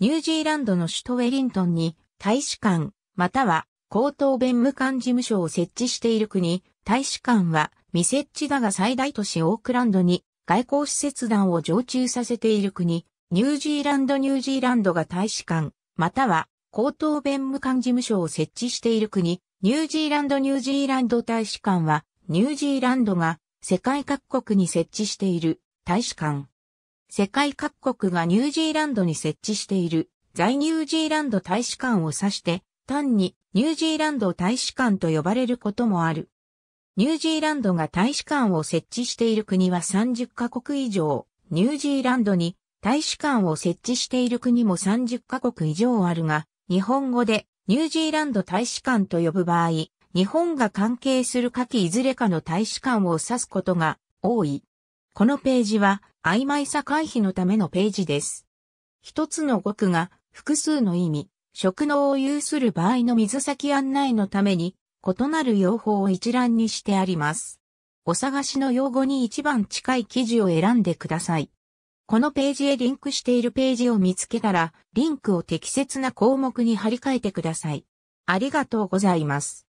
ニュージーランドの首都ウェリントンに大使館、または高等弁務官事務所を設置している国、大使館は未設置だが最大都市オークランドに外交使節団を常駐させている国、ニュージーランドニュージーランドが大使館、または高等弁務官事務所を設置している国、ニュージーランドニュージーランド大使館は、ニュージーランドが世界各国に設置している大使館。世界各国がニュージーランドに設置している在ニュージーランド大使館を指して、単にニュージーランド大使館と呼ばれることもある。ニュージーランドが大使館を設置している国は30カ国以上、ニュージーランドに大使館を設置している国も30カ国以上あるが、日本語でニュージーランド大使館と呼ぶ場合、日本が関係する下記いずれかの大使館を指すことが多い。このページは曖昧さ回避のためのページです。一つの語句が複数の意味、職能を有する場合の水先案内のために異なる用法を一覧にしてあります。お探しの用語に一番近い記事を選んでください。このページへリンクしているページを見つけたら、リンクを適切な項目に貼り替えてください。ありがとうございます。